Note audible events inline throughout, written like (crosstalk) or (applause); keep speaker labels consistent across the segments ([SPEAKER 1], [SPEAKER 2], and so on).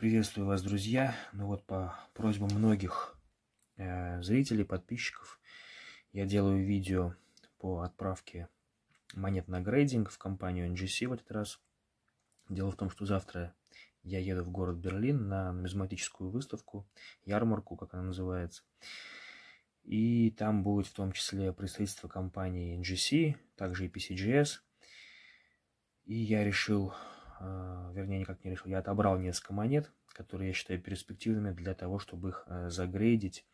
[SPEAKER 1] Приветствую вас, друзья. Ну вот по просьбам многих э, зрителей, подписчиков, я делаю видео по отправке монет на грейдинг в компанию NGC в этот раз. Дело в том, что завтра я еду в город Берлин на нумизматическую выставку, ярмарку, как она называется. И там будет в том числе представительство компании NGC, также и PCGS. И я решил а, вернее, никак не решил, я отобрал несколько монет, которые я считаю перспективными для того, чтобы их э, загрейдить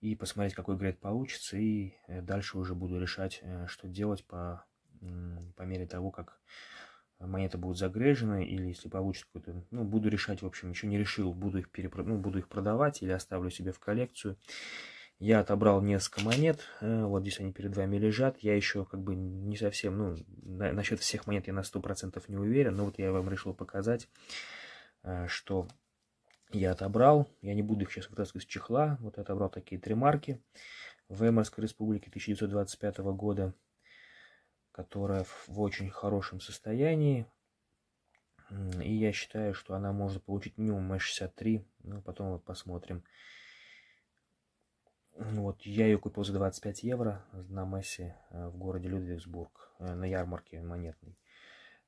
[SPEAKER 1] и посмотреть, какой грейд получится, и э, дальше уже буду решать, э, что делать по, по мере того, как монеты будут загрежены, или если получат какую-то... Ну, буду решать, в общем, еще не решил, буду их, перепро... ну, буду их продавать или оставлю себе в коллекцию. Я отобрал несколько монет, э, вот здесь они перед вами лежат. Я еще как бы не совсем, ну, на, насчет всех монет я на 100% не уверен, но вот я вам решил показать, э, что я отобрал. Я не буду их сейчас вытаскивать из чехла. Вот я отобрал такие три марки Веймарской республики 1925 года, которая в очень хорошем состоянии. И я считаю, что она может получить минимум М63, ну, потом вот посмотрим. Ну вот, я ее купил за 25 евро на мессе э, в городе Людвигсбург, э, на ярмарке монетной.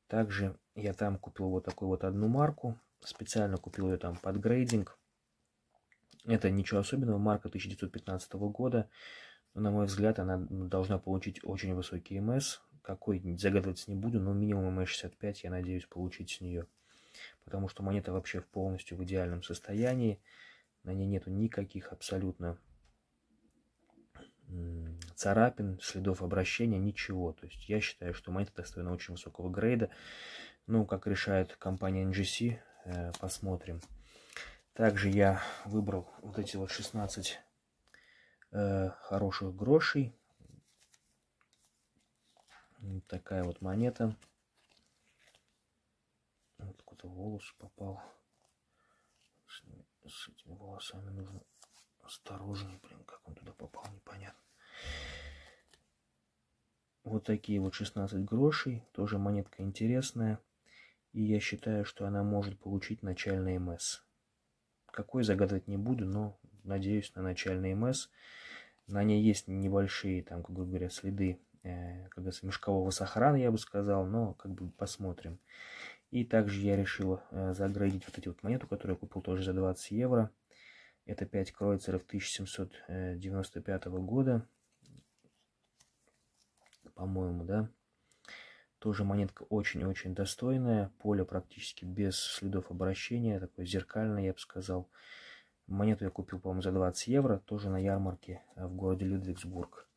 [SPEAKER 1] Также я там купил вот такую вот одну марку, специально купил ее там под грейдинг. Это ничего особенного, марка 1915 года. Но, на мой взгляд, она должна получить очень высокий МС. Какой, загадываться не буду, но минимум МС-65 я надеюсь получить с нее. Потому что монета вообще полностью в идеальном состоянии. На ней нету никаких абсолютно царапин, следов обращения, ничего. То есть я считаю, что монета достойна очень высокого грейда. Ну, как решает компания NGC, э, посмотрим. Также я выбрал вот эти вот 16 э, хороших грошей. Вот такая вот монета. Вот куда волос попал. С, с этими волосами нужно осторожнее, блин, как он туда попал, непонятно. Вот такие вот 16 грошей, тоже монетка интересная. И я считаю, что она может получить начальный МС. Какой загадывать не буду, но надеюсь на начальный МС. На ней есть небольшие, там, как грубо говоря, следы э, как говорится, мешкового сохрана, я бы сказал, но как бы посмотрим. И также я решил э, заградить вот эти вот монету, которую я купил тоже за 20 евро. Это пять кройцеров 1795 э, года. По-моему, да. Тоже монетка очень-очень достойная. Поле практически без следов обращения. Такое зеркальное, я бы сказал. Монету я купил, по-моему, за 20 евро. Тоже на ярмарке э, в городе Людвигсбург.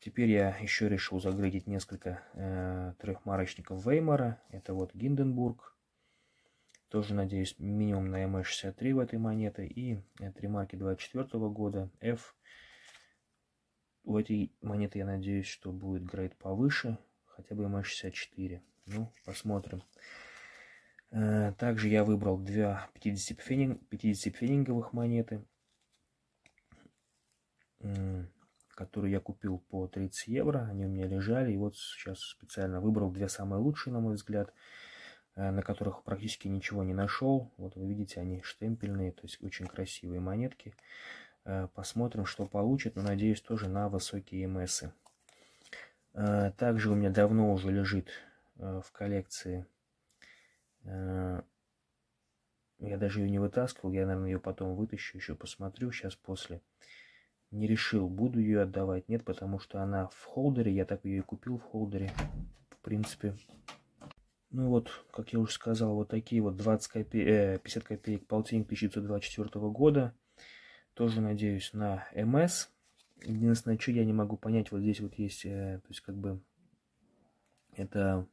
[SPEAKER 1] Теперь я еще решил загрейдить несколько э, трехмарочников Веймара. Это вот Гинденбург, тоже, надеюсь, минимум на ME63 эм в этой монете И три марки 24 года F. У этой монеты я надеюсь, что будет грейд повыше. Хотя бы ME64. Эм ну, посмотрим. Э, также я выбрал две 50, пфенинг, 50 пфенинговых монеты, которые я купил по 30 евро. Они у меня лежали. И вот сейчас специально выбрал две самые лучшие, на мой взгляд. Э, на которых практически ничего не нашел. Вот вы видите, они штемпельные, то есть очень красивые монетки. Э, посмотрим, что получит, но надеюсь тоже на высокие МСы. Э, также у меня давно уже лежит в коллекции, я даже ее не вытаскивал, я, наверное, ее потом вытащу, еще посмотрю сейчас после. Не решил, буду ее отдавать, нет, потому что она в холдере, я так ее и купил в холдере, в принципе, ну вот, как я уже сказал, вот такие вот 20 копе... э, 50 копеек полтинник 1924 года. Тоже надеюсь на МС. Единственное, что я не могу понять, вот здесь вот есть, э, то есть как бы это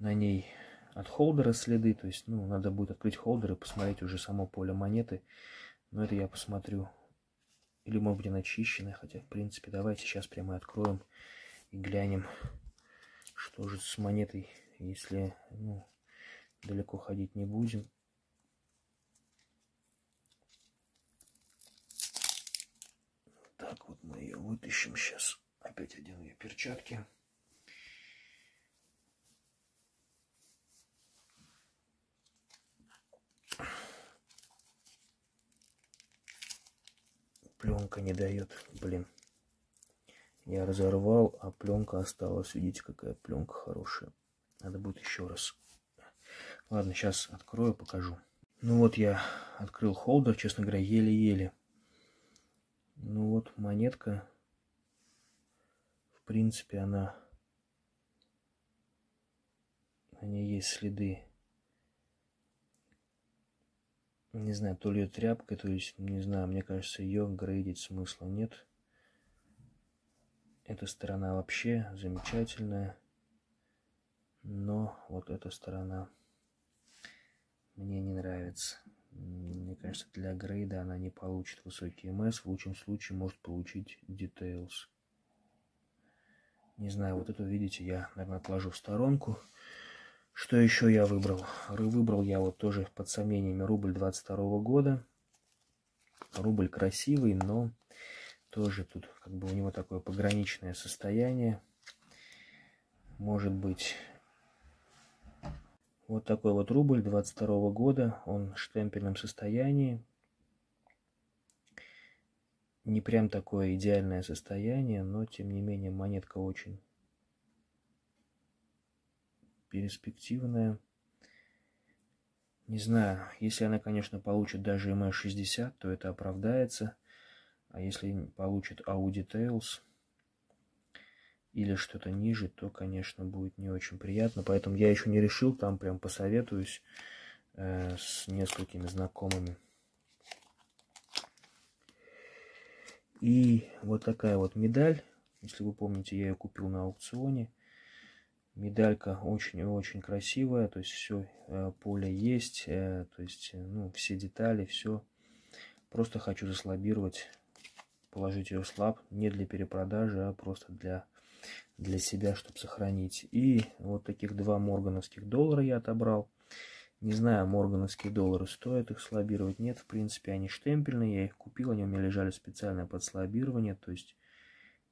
[SPEAKER 1] на ней от холдера следы, то есть, ну, надо будет открыть холдер и посмотреть уже само поле монеты. Но это я посмотрю. Или, может быть, она чищенная, хотя, в принципе, давайте сейчас прямо откроем и глянем, что же с монетой если ну, далеко ходить не будем. Так вот мы ее вытащим сейчас. Опять одену ее перчатки. Пленка не дает, блин. Я разорвал, а пленка осталась. Видите, какая пленка хорошая. Надо будет еще раз. Ладно, сейчас открою, покажу. Ну вот я открыл холдер, честно говоря, еле-еле. Ну вот монетка. В принципе, она... На ней есть следы. Не знаю, то ли ее тряпкой, то есть, не знаю, мне кажется, ее грейдить смысла нет. Эта сторона вообще замечательная но вот эта сторона мне не нравится. Мне кажется, для грейда она не получит высокий МС, в лучшем случае может получить details. Не знаю, вот эту, видите, я, наверное, отложу в сторонку. Что еще я выбрал? Выбрал я вот тоже под сомнениями рубль 22 -го года. Рубль красивый, но тоже тут как бы у него такое пограничное состояние. Может быть, вот такой вот рубль 22 года, он в штемпельном состоянии. Не прям такое идеальное состояние, но тем не менее монетка очень перспективная. Не знаю, если она, конечно, получит даже МС-60, то это оправдается. А если получит Audi Details, или что-то ниже, то, конечно, будет не очень приятно. Поэтому я еще не решил, там прям посоветуюсь э, с несколькими знакомыми. И вот такая вот медаль. Если вы помните, я ее купил на аукционе. Медалька очень и очень красивая, то есть все э, поле есть, э, то есть э, ну все детали, все. Просто хочу заслабировать, положить ее в слаб, не для перепродажи, а просто для для себя, чтобы сохранить. И вот таких два моргановских доллара я отобрал. Не знаю, моргановские доллары стоят их слабировать. Нет, в принципе, они штемпельные. Я их купил, они у меня лежали специально под слабирование. То есть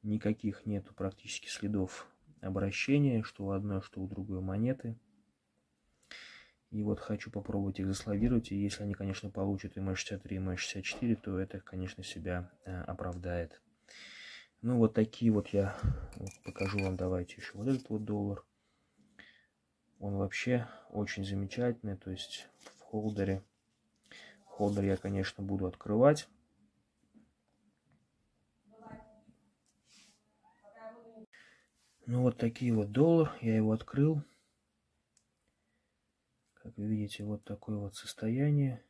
[SPEAKER 1] никаких нету практически следов обращения, что у одной, что у другой монеты. И вот хочу попробовать их заслабировать. И если они, конечно, получат МС-63 и МС-64, то это, конечно, себя а, оправдает. Ну, вот такие вот я вот покажу вам. Давайте еще вот этот вот доллар. Он вообще очень замечательный. То есть в холдере. Холдер я, конечно, буду открывать. Ну, вот такие вот доллар. Я его открыл. Как вы видите, вот такое вот состояние.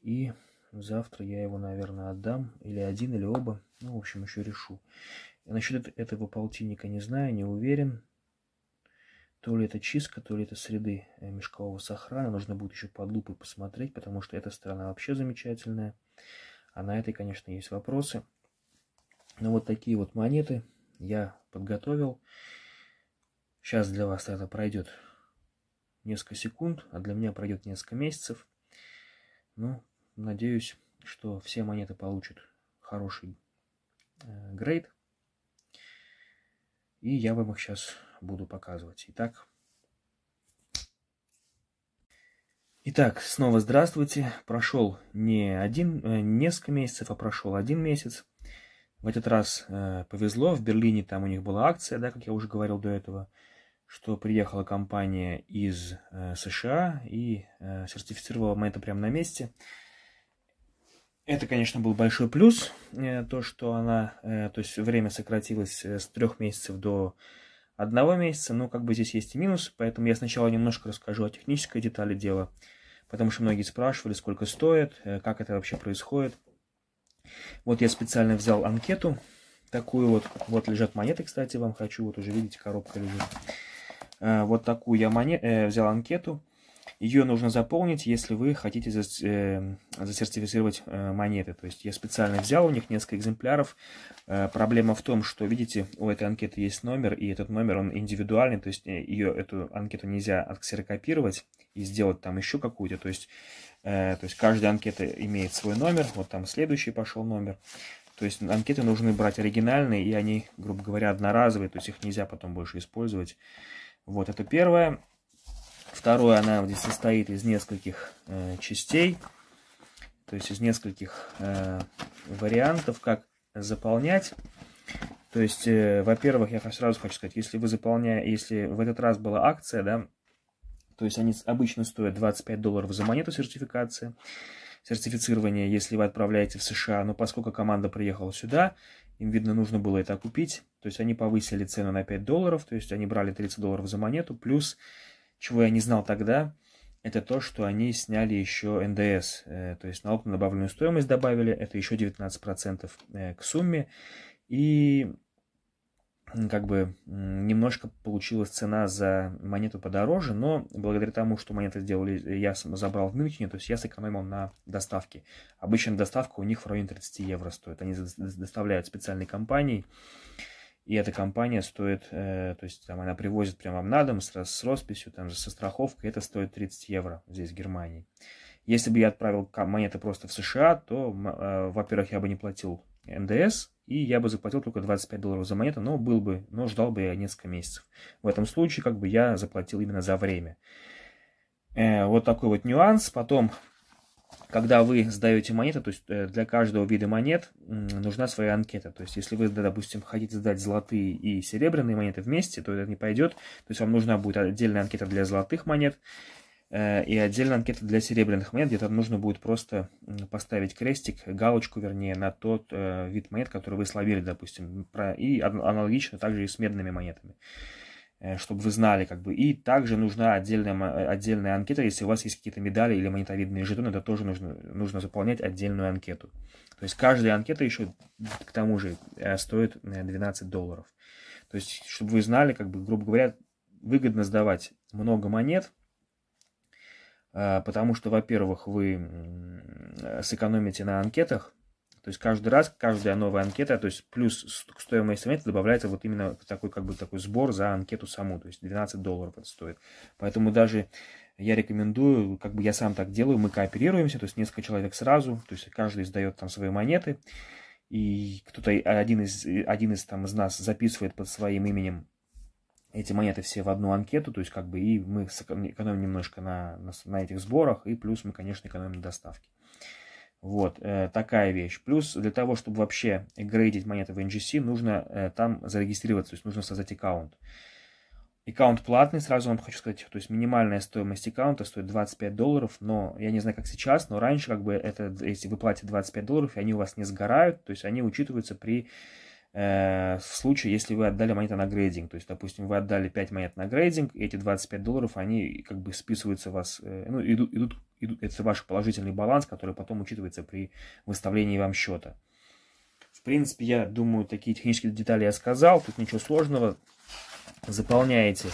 [SPEAKER 1] И Завтра я его, наверное, отдам. Или один, или оба. Ну, в общем, еще решу. Насчет этого полтинника не знаю, не уверен. То ли это чистка, то ли это среды э, мешкового сохрана. Нужно будет еще под лупой посмотреть, потому что эта сторона вообще замечательная. А на этой, конечно, есть вопросы. Но ну, вот такие вот монеты я подготовил. Сейчас для вас это пройдет несколько секунд, а для меня пройдет несколько месяцев. Ну, Надеюсь, что все монеты получат хороший э, грейд. И я вам их сейчас буду показывать. Итак, Итак, снова здравствуйте. Прошел не один, э, несколько месяцев, а прошел один месяц. В этот раз э, повезло, в Берлине там у них была акция, да, как я уже говорил до этого, что приехала компания из э, США и э, сертифицировала монеты прямо на месте. Это, конечно, был большой плюс, э, то, что она, э, то есть время сократилось э, с трех месяцев до одного месяца, но как бы здесь есть и минусы, поэтому я сначала немножко расскажу о технической детали дела, потому что многие спрашивали, сколько стоит, как это вообще происходит. Вот я специально взял анкету, такую вот, вот лежат монеты, кстати, вам хочу, вот уже видите, коробка лежит. Вот такую я монет, взял анкету, ее нужно заполнить, если вы хотите э, засертифицировать э, монеты. То есть я специально взял у них несколько экземпляров. Э, проблема в том, что, видите, у этой анкеты есть номер, и этот номер, он индивидуальный, то есть ее, эту анкету нельзя отксерокопировать и сделать там еще какую-то. То есть, то есть каждая анкета имеет свой номер, вот там следующий пошел номер. То есть анкеты нужны брать оригинальные, и они, грубо говоря, одноразовые, то есть их нельзя потом больше использовать. Вот это первое. Второе, она здесь состоит из нескольких э, частей, то есть из нескольких э, вариантов, как заполнять. То есть, э, во-первых, я сразу хочу сказать, если вы заполняете, если в этот раз была акция, да, то есть они обычно стоят 25 долларов за монету сертификации, сертифицирование, если вы отправляете в США, но поскольку команда приехала сюда, им, видно, нужно было это купить, то есть они повысили цену на 5 долларов, то есть они брали 30 долларов за монету, плюс чего я не знал тогда, это то, что они сняли еще НДС, э, то есть налог на добавленную стоимость добавили, это еще 19% э, к сумме, и как бы немножко получилась цена за монету подороже, но благодаря тому, что монеты сделали, я забрал в Мюнхене, то есть я сэкономил на доставке. Обычно доставка у них в районе 30 евро стоит, они доставляют специальной компанией, и эта компания стоит, э, то есть там она привозит прямо вам на дом с, с росписью, там же со страховкой, это стоит 30 евро здесь, в Германии. Если бы я отправил монеты просто в США, то, э, во-первых, я бы не платил НДС, и я бы заплатил только 25 долларов за монету, но был бы, но ждал бы я несколько месяцев. В этом случае как бы я заплатил именно за время. Э, вот такой вот нюанс. Потом когда вы сдаете монеты, то есть э, для каждого вида монет нужна своя анкета. То есть если вы, допустим, хотите сдать золотые и серебряные монеты вместе, то это не пойдет. То есть вам нужна будет отдельная анкета для золотых монет э, и отдельная анкета для серебряных монет, где там нужно будет просто поставить крестик, галочку, вернее, на тот э, вид монет, который вы словили, допустим, и аналогично также и с медными монетами. Э, чтобы вы знали, как бы. И также нужна отдельная, э, отдельная анкета, если у вас есть какие-то медали или монетовидные жетоны, это тоже нужно, нужно заполнять отдельную анкету. То есть каждая анкета еще, к тому же, э, стоит 12 долларов. То есть, чтобы вы знали, как бы, грубо говоря, выгодно сдавать много монет, потому что, во-первых, вы сэкономите на анкетах, то есть каждый раз, каждая новая анкета, то есть плюс к стоимости монеты добавляется вот именно такой как бы такой сбор за анкету саму, то есть 12 долларов это стоит. Поэтому даже я рекомендую, как бы я сам так делаю, мы кооперируемся, то есть несколько человек сразу, то есть каждый сдает там свои монеты, и кто-то, один из, один из там из нас записывает под своим именем эти монеты все в одну анкету, то есть как бы и мы экономим немножко на, на, на этих сборах, и плюс мы, конечно, экономим на доставке. Вот э, такая вещь. Плюс для того, чтобы вообще грейдить монеты в NGC, нужно э, там зарегистрироваться, то есть нужно создать аккаунт. Аккаунт платный, сразу вам хочу сказать, то есть минимальная стоимость аккаунта стоит 25 долларов, но я не знаю, как сейчас, но раньше как бы это, если вы платите 25 долларов, и они у вас не сгорают, то есть они учитываются при Э, в случае, если вы отдали монеты на грейдинг. То есть, допустим, вы отдали 5 монет на грейдинг, эти 25 долларов, они как бы списываются у вас, э, ну, идут, идут, идут, это ваш положительный баланс, который потом учитывается при выставлении вам счета. В принципе, я думаю, такие технические детали я сказал, тут ничего сложного. Заполняете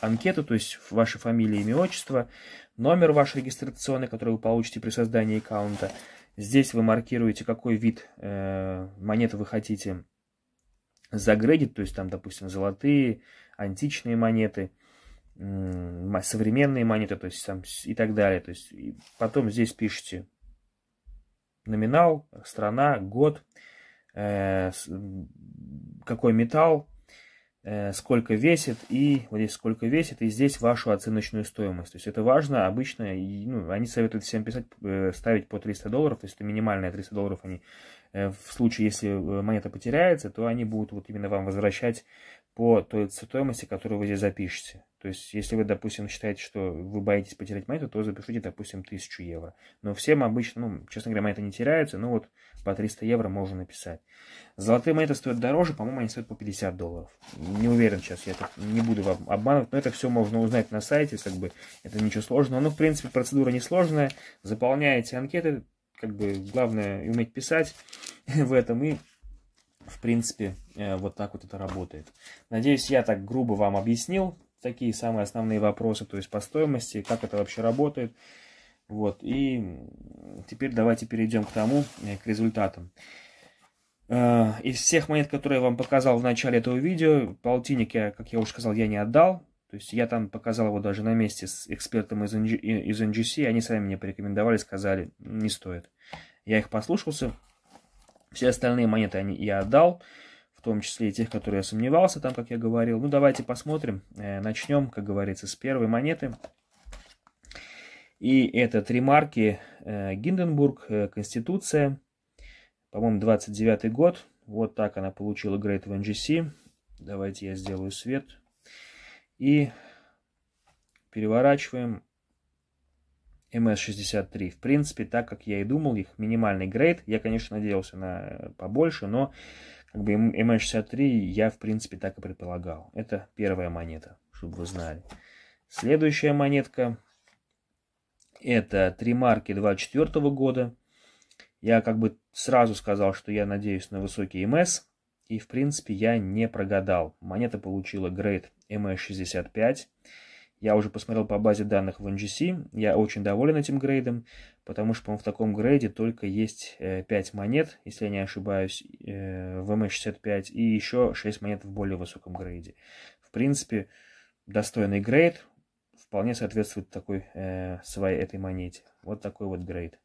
[SPEAKER 1] анкету, то есть ваша фамилия, имя, отчество, номер ваш регистрационный, который вы получите при создании аккаунта, Здесь вы маркируете, какой вид э, монет вы хотите загредить, то есть там, допустим, золотые, античные монеты, э, современные монеты, то есть там и так далее. То есть потом здесь пишете номинал, страна, год, э, какой металл, Э, сколько весит и вот здесь сколько весит, и здесь вашу оценочную стоимость. То есть это важно, обычно ну, они советуют всем писать, э, ставить по 300 долларов, то есть это минимальные 300 долларов они э, в случае, если монета потеряется, то они будут вот именно вам возвращать по той стоимости, которую вы здесь запишете. То есть, если вы, допустим, считаете, что вы боитесь потерять монету, то запишите, допустим, 1000 евро. Но всем обычно, ну, честно говоря, монета не теряется но вот по 300 евро можно написать. Золотые монеты стоят дороже, по-моему, они стоят по 50 долларов. Не уверен сейчас, я это не буду вам обманывать, но это все можно узнать на сайте, как бы это ничего сложного. но ну, в принципе, процедура несложная, заполняете анкеты, как бы главное уметь писать (laughs) в этом и в принципе, э, вот так вот это работает. Надеюсь, я так грубо вам объяснил такие самые основные вопросы, то есть по стоимости, как это вообще работает. Вот, и теперь давайте перейдем к тому, э, к результатам. Э, из всех монет, которые я вам показал в начале этого видео, полтинник, я, как я уже сказал, я не отдал. То есть я там показал его даже на месте с экспертом из, NG, NGC, они сами мне порекомендовали, сказали, не стоит. Я их послушался, все остальные монеты они, я отдал, в том числе и тех, которые я сомневался, там, как я говорил. Ну, давайте посмотрим, э, начнем, как говорится, с первой монеты. И это три марки э, Гинденбург, э, Конституция, по-моему, 29 год. Вот так она получила грейд в NGC. Давайте я сделаю свет. И переворачиваем MS-63. В принципе, так как я и думал, их минимальный грейд. Я, конечно, надеялся на э, побольше, но как бы MS-63 я, в принципе, так и предполагал. Это первая монета, чтобы вы знали. Следующая монетка это три марки 24 года. Я как бы сразу сказал, что я надеюсь на высокий МС. И, в принципе, я не прогадал. Монета получила грейд MS65. Я уже посмотрел по базе данных в NGC. Я очень доволен этим грейдом, потому что, по-моему, в таком грейде только есть 5 э, монет, если я не ошибаюсь, э, в MS65, и еще 6 монет в более высоком грейде. В принципе, достойный грейд, вполне соответствует такой э, своей этой монете. Вот такой вот грейд.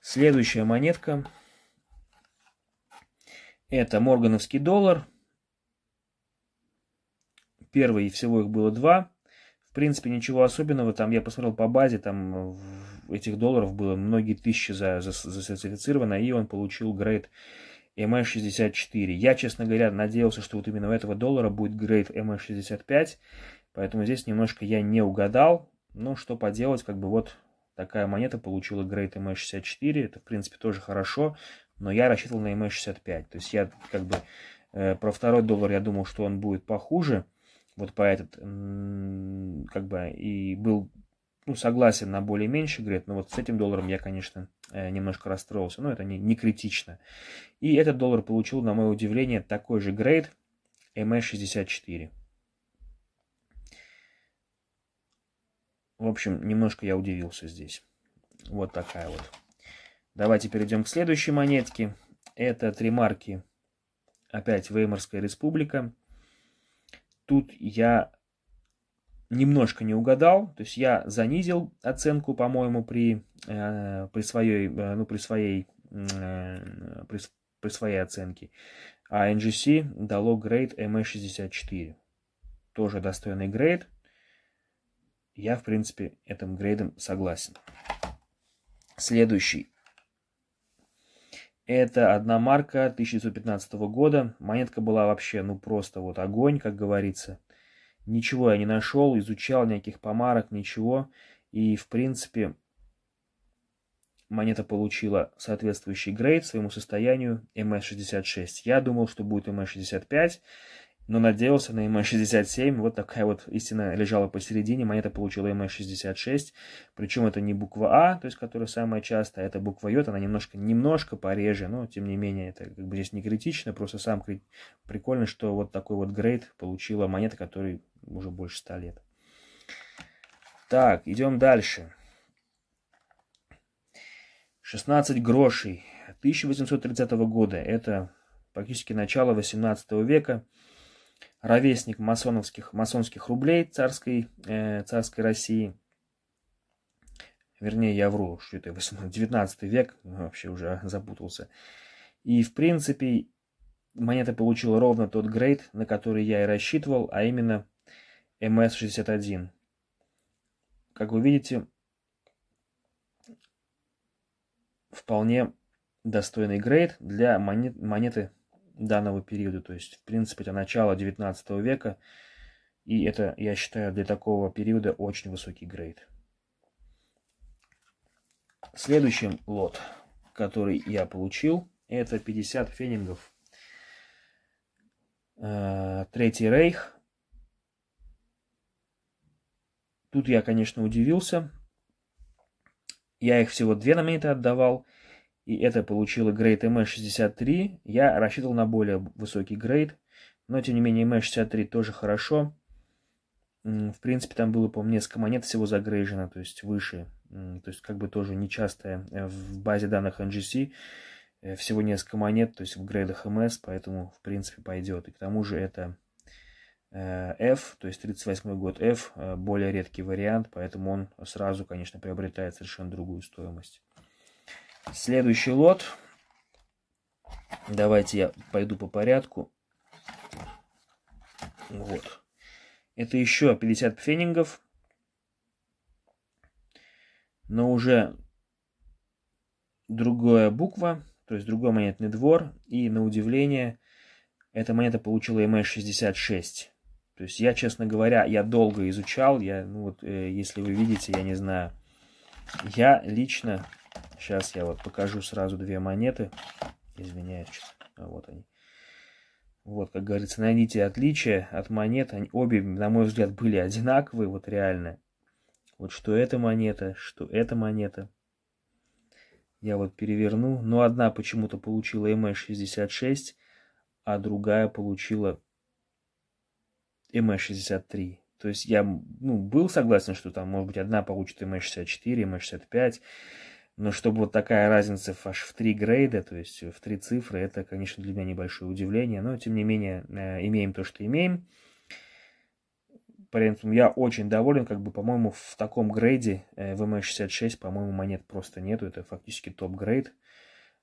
[SPEAKER 1] Следующая монетка это моргановский доллар. Первый, всего их было два. В принципе, ничего особенного. Там я посмотрел по базе, там этих долларов было многие тысячи за, за, за сертифицировано, и он получил грейд MA64. Я, честно говоря, надеялся, что вот именно у этого доллара будет грейд MA65. Поэтому здесь немножко я не угадал. Ну, что поделать, как бы вот такая монета получила грейд MA64. Это, в принципе, тоже хорошо. Но я рассчитывал на MA65. То есть я как бы э, про второй доллар я думал, что он будет похуже. Вот по этот, как бы, и был ну, согласен на более меньший грейд, но вот с этим долларом я, конечно, э, немножко расстроился, но это не, не критично. И этот доллар получил, на мое удивление, такой же грейд MA64. В общем, немножко я удивился здесь. Вот такая вот. Давайте перейдем к следующей монетке. Это три марки. Опять Веймарская республика. Тут я немножко не угадал. То есть я занизил оценку, по-моему, при, э, при своей, э, ну, при своей, э, при, при своей оценке. А NGC дало грейд MA64. Э Тоже достойный грейд. Я, в принципе, этим грейдом согласен. Следующий. Это одна марка 1915 года. Монетка была вообще, ну, просто вот огонь, как говорится. Ничего я не нашел, изучал никаких помарок, ничего. И, в принципе, монета получила соответствующий грейд своему состоянию МС-66. Я думал, что будет МС-65 но надеялся на ММ-67. Вот такая вот истина лежала посередине. Монета получила ММ-66. Причем это не буква А, то есть которая самая частая, а это буква Й. Она немножко, немножко пореже, но тем не менее это как бы здесь не критично. Просто сам крит... прикольно, что вот такой вот грейд получила монета, которой уже больше 100 лет. Так, идем дальше. 16 грошей 1830 года. Это практически начало 18 века ровесник масоновских, масонских рублей царской, э, царской России. Вернее, я вру, что это 19 век, вообще уже запутался. И, в принципе, монета получила ровно тот грейд, на который я и рассчитывал, а именно МС-61. Как вы видите, вполне достойный грейд для монет, монеты данного периода, то есть, в принципе, это начало 19 века, и это, я считаю, для такого периода очень высокий грейд. Следующим лот, который я получил, это 50 фенингов. Э, Третий рейх. Тут я, конечно, удивился. Я их всего две на минуты отдавал и это получило грейд ME63. Я рассчитывал на более высокий грейд, но тем не менее ME63 тоже хорошо. В принципе, там было, по-моему, несколько монет всего загрейжено, то есть выше. То есть как бы тоже нечастое э, в базе данных NGC. Э, всего несколько монет, то есть в грейдах MS, поэтому, в принципе, пойдет. И к тому же это э, F, то есть 38 год F, более редкий вариант, поэтому он сразу, конечно, приобретает совершенно другую стоимость. Следующий лот. Давайте я пойду по порядку. Вот. Это еще 50 пфенингов. Но уже другая буква, то есть другой монетный двор. И на удивление, эта монета получила МС-66. То есть я, честно говоря, я долго изучал. Я, ну вот, э, если вы видите, я не знаю. Я лично Сейчас я вот покажу сразу две монеты. Извиняюсь, а вот они. Вот, как говорится, найдите отличия от монет. Они обе, на мой взгляд, были одинаковые, вот реально. Вот что эта монета, что эта монета. Я вот переверну. Но одна почему-то получила МС-66, а другая получила МС-63. То есть я ну, был согласен, что там, может быть, одна получит МС-64, МС-65. Но чтобы вот такая разница аж в три грейда, то есть э, в три цифры, это, конечно, для меня небольшое удивление. Но, тем не менее, э, имеем то, что имеем. Поэтому я очень доволен, как бы, по-моему, в таком грейде э, ВМ-66, по-моему, монет просто нету. Это фактически топ-грейд.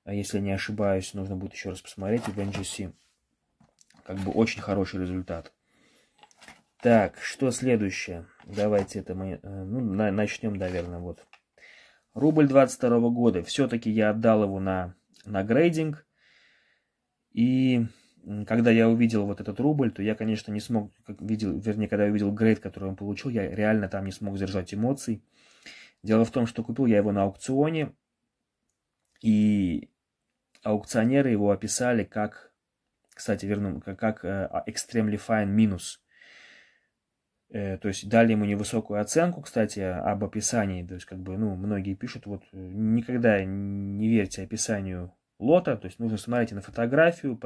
[SPEAKER 1] А если не ошибаюсь, нужно будет еще раз посмотреть в NGC. Как бы очень хороший результат. Так, что следующее? Давайте это мы... Ну, начнем, наверное, вот Рубль 22 года. Все-таки я отдал его на, на грейдинг. И когда я увидел вот этот рубль, то я, конечно, не смог, как видел, вернее, когда я увидел грейд, который он получил, я реально там не смог сдержать эмоций. Дело в том, что купил я его на аукционе, и аукционеры его описали как, кстати, верну, как, как э, Extremely Fine минус – Э, то есть дали ему невысокую оценку, кстати, об описании. То есть, как бы, ну, многие пишут, вот э, никогда не верьте описанию лота, то есть нужно смотреть на фотографию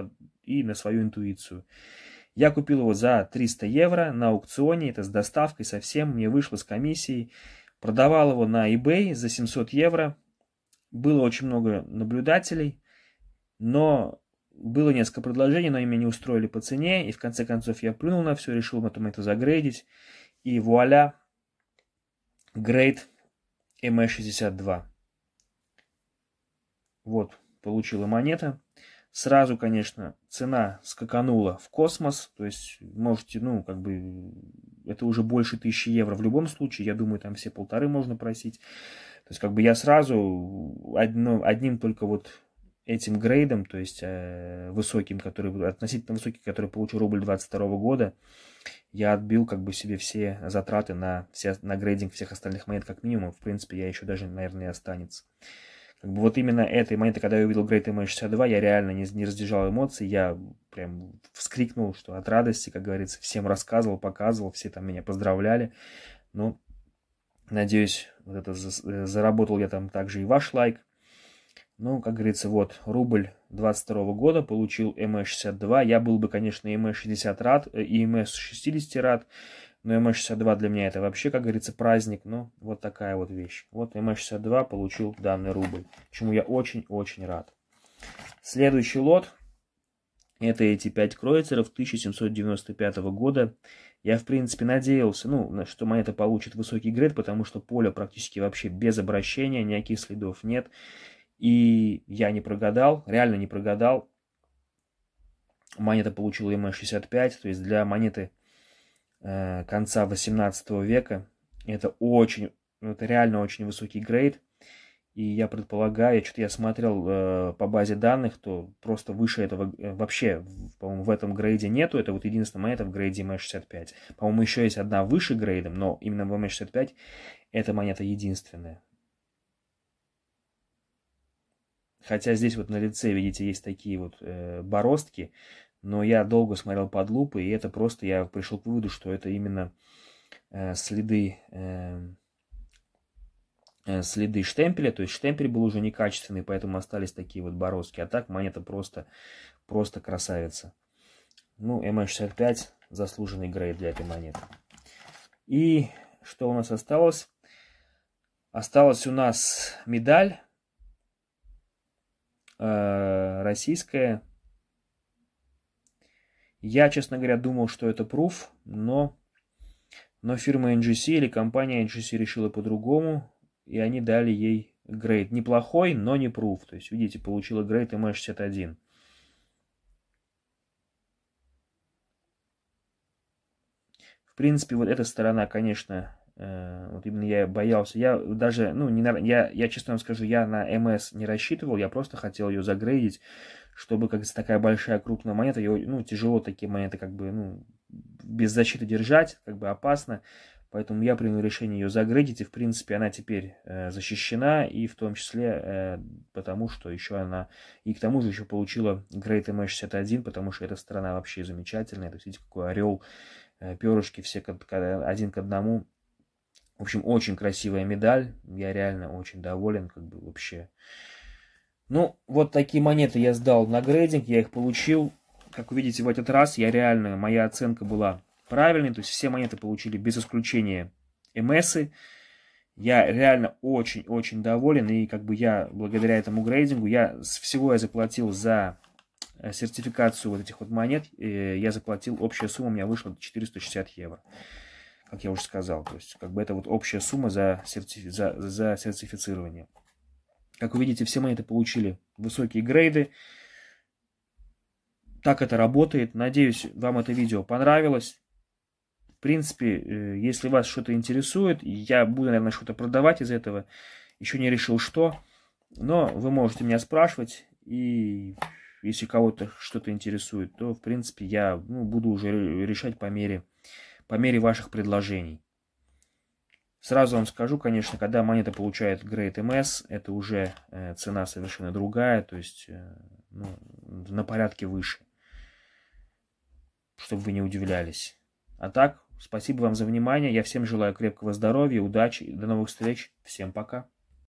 [SPEAKER 1] и на свою интуицию. Я купил его за 300 евро на аукционе, это с доставкой совсем, мне вышло с комиссией. Продавал его на eBay за 700 евро. Было очень много наблюдателей, но было несколько предложений, но меня не устроили по цене, и в конце концов я плюнул на все, решил потом это загрейдить, и вуаля, грейд ME62. Вот, получила монета. Сразу, конечно, цена скаканула в космос, то есть можете, ну, как бы, это уже больше тысячи евро в любом случае, я думаю, там все полторы можно просить. То есть, как бы я сразу одно, одним только вот этим грейдом, то есть э, высоким, который, относительно высокий, который получил рубль 22 года, я отбил как бы себе все затраты на, все, на грейдинг всех остальных монет как минимум. В принципе, я еще даже, наверное, и останется. Как бы вот именно этой монеты, когда я увидел Great MA62, я реально не, не раздержал эмоций, я прям вскрикнул, что от радости, как говорится, всем рассказывал, показывал, все там меня поздравляли. Ну, надеюсь, вот это э, заработал я там также и ваш лайк. Ну, как говорится, вот, рубль 22 года получил МС-62. Я был бы, конечно, МС-60 рад э, и МС-60 рад, но МС-62 для меня это вообще, как говорится, праздник. Но ну, вот такая вот вещь. Вот МС-62 получил данный рубль, чему я очень-очень рад. Следующий лот. Это эти 5 кройцеров 1795 года. Я, в принципе, надеялся, ну, что монета получит высокий грейд, потому что поле практически вообще без обращения, никаких следов нет. И я не прогадал, реально не прогадал. Монета получила ММ-65, то есть для монеты э, конца 18 века это очень, ну, это реально очень высокий грейд. И я предполагаю, что-то я смотрел э, по базе данных, то просто выше этого э, вообще, по-моему, в этом грейде нету. Это вот единственная монета в грейде ММ-65. По-моему, еще есть одна выше грейдом, но именно в ММ-65 эта монета единственная. Хотя здесь вот на лице, видите, есть такие вот э, бороздки, но я долго смотрел под лупой, и это просто, я пришел к выводу, что это именно э, следы, эм, э, следы штемпеля, то есть штемпель был уже некачественный, поэтому остались такие вот бороздки, а так монета просто, просто красавица. Ну, МН-65 эм заслуженный грейд для этой монеты. И что у нас осталось? Осталась у нас медаль Э, российская. Я, честно говоря, думал, что это пруф, но, но фирма NGC или компания NGC решила по-другому, и они дали ей грейд. Неплохой, но не пруф. То есть, видите, получила грейд MH61. В принципе, вот эта сторона, конечно, Э, вот именно я боялся. Я даже, ну, не, на, я, я честно вам скажу, я на МС не рассчитывал, я просто хотел ее загрейдить, чтобы как то такая большая крупная монета, ее, ну, тяжело такие монеты как бы, ну, без защиты держать, как бы опасно. Поэтому я принял решение ее загрейдить, и, в принципе, она теперь э, защищена, и в том числе э, потому, что еще она... И к тому же еще получила Great MH61, потому что эта страна вообще замечательная. Это, видите, какой орел, э, перышки все к, к, один к одному. В общем, очень красивая медаль. Я реально очень доволен, как бы вообще. Ну, вот такие монеты я сдал на грейдинг, я их получил. Как вы видите, в этот раз я реально, моя оценка была правильной. То есть все монеты получили без исключения МСы. Я реально очень-очень доволен. И как бы я, благодаря этому грейдингу, я всего я заплатил за э, сертификацию вот этих вот монет. Я заплатил, общая сумма у меня вышла 460 евро как я уже сказал. То есть, как бы это вот общая сумма за, сертифи... за, за сертифицирование. Как вы видите, все монеты получили высокие грейды. Так это работает. Надеюсь, вам это видео понравилось. В принципе, э, если вас что-то интересует, я буду, наверное, что-то продавать из этого. Еще не решил, что. Но вы можете меня спрашивать. И если кого-то что-то интересует, то, в принципе, я ну, буду уже решать по мере по мере ваших предложений. Сразу вам скажу, конечно, когда монета получает Great MS, это уже э, цена совершенно другая, то есть э, ну, на порядке выше, чтобы вы не удивлялись. А так, спасибо вам за внимание, я всем желаю крепкого здоровья, удачи, до новых встреч, всем пока.